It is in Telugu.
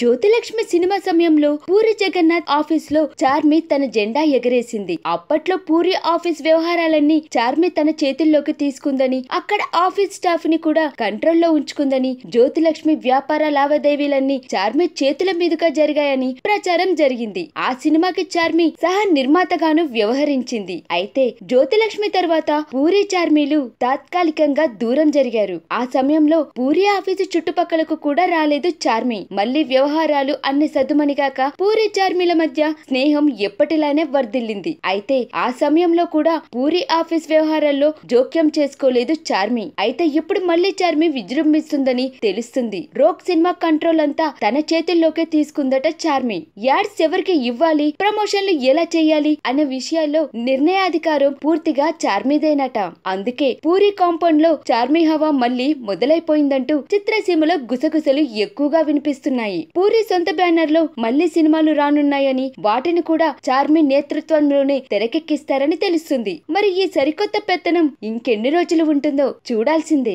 జ్యోతిలక్ష్మి సినిమా సమయంలో పూరి జగన్నాథ్ ఆఫీస్ లో చార్మి తన జెండా ఎగరేసింది అప్పట్లో పూరి ఆఫీస్ వ్యవహారాలన్నీ చార్మి తన చేతుల్లోకి తీసుకుందని అక్కడ ఆఫీస్ స్టాఫ్ ని కూడా కంట్రోల్లో ఉంచుకుందని జ్యోతిలక్ష్మి వ్యాపార లావాదేవీలన్నీ చార్మి చేతుల మీదుగా జరిగాయని ప్రచారం జరిగింది ఆ సినిమాకి చార్మి సహ నిర్మాతగాను వ్యవహరించింది అయితే జ్యోతిలక్ష్మి తర్వాత పూరి చార్మీలు తాత్కాలికంగా దూరం జరిగారు ఆ సమయంలో పూరి ఆఫీసు చుట్టుపక్కలకు కూడా రాలేదు చార్మి మళ్ళీ వ్యవహారాలు అన్ని సద్దుమణిగాక పూరి చార్మిల మధ్య స్నేహం ఎప్పటిలానే వర్ధిల్లింది అయితే ఆ సమయంలో కూడా పూరి ఆఫీస్ వ్యవహారాల్లో జోక్యం చేసుకోలేదు చార్మి అయితే ఇప్పుడు మళ్ళీ చార్మి విజృంభిస్తుందని తెలుస్తుంది రోక్ సినిమా కంట్రోల్ అంతా తన చేతుల్లోకే తీసుకుందట చార్మి యాడ్స్ ఎవరికి ఇవ్వాలి ప్రమోషన్లు ఎలా చేయాలి అనే విషయాల్లో నిర్ణయాధికారం పూర్తిగా చార్మిదేనట అందుకే పూరి కాంపౌండ్ లో చార్మి హవా మళ్ళీ మొదలైపోయిందంటూ చిత్రసీమలో గుసగుసలు ఎక్కువగా వినిపిస్తున్నాయి పూరి సొంత బ్యానర్ లో మళ్లీ సినిమాలు రానున్నాయని వాటిని కూడా చార్మి నేతృత్వంలోనే తెరకెక్కిస్తారని తెలుస్తుంది మరి ఈ సరికొత్త పెత్తనం ఇంకెన్ని రోజులు ఉంటుందో చూడాల్సిందే